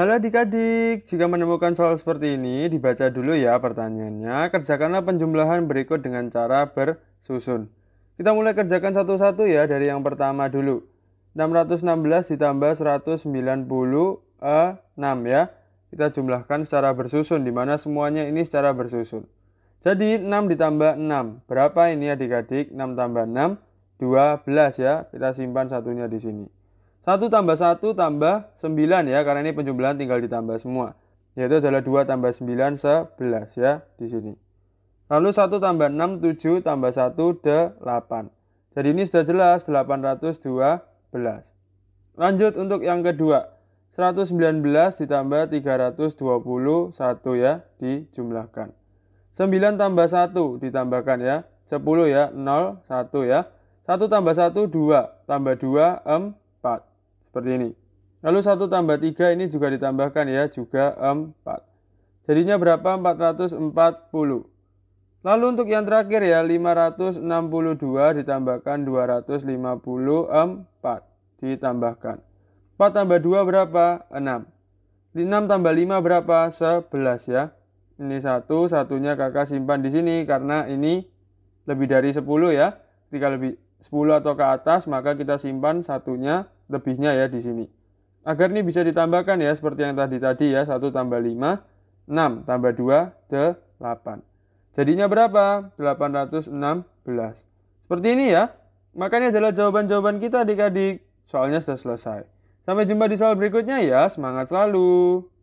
Halo adik-adik, jika menemukan soal seperti ini, dibaca dulu ya pertanyaannya. Kerjakanlah penjumlahan berikut dengan cara bersusun. Kita mulai kerjakan satu-satu ya dari yang pertama dulu. 616 ditambah 196 ya. Kita jumlahkan secara bersusun, di mana semuanya ini secara bersusun. Jadi 6 ditambah 6, berapa ini adik-adik? 6 tambah 6, 12 ya. Kita simpan satunya di sini. 1 tambah 1 tambah 9 ya, karena ini penjumlahan tinggal ditambah semua. Yaitu adalah 2 tambah 9, 11 ya, di sini. Lalu 1 tambah 6, 7 tambah 1, 8. Jadi ini sudah jelas, 812. Lanjut untuk yang kedua. 119 ditambah 321 ya, dijumlahkan. 9 tambah 1 ditambahkan ya, 10 ya, 0, 1 ya. 1 tambah 1, 2. Tambah 2, 4. Seperti ini. Lalu 1 tambah 3 ini juga ditambahkan ya, juga 4. Jadinya berapa? 440. Lalu untuk yang terakhir ya, 562 ditambahkan 254. Ditambahkan. 4 tambah 2 berapa? 6. 6 tambah 5 berapa? 11 ya. Ini satu, satunya kakak simpan di sini karena ini lebih dari 10 ya. Ketika lebih 10 atau ke atas maka kita simpan satunya lebihnya ya di sini. Agar ini bisa ditambahkan ya seperti yang tadi-tadi ya 1 tambah 5, 6 tambah 2, 8. Jadinya berapa? 816. Seperti ini ya. Makanya adalah jawaban-jawaban kita adik-adik. Soalnya sudah selesai. Sampai jumpa di soal berikutnya ya. Semangat selalu.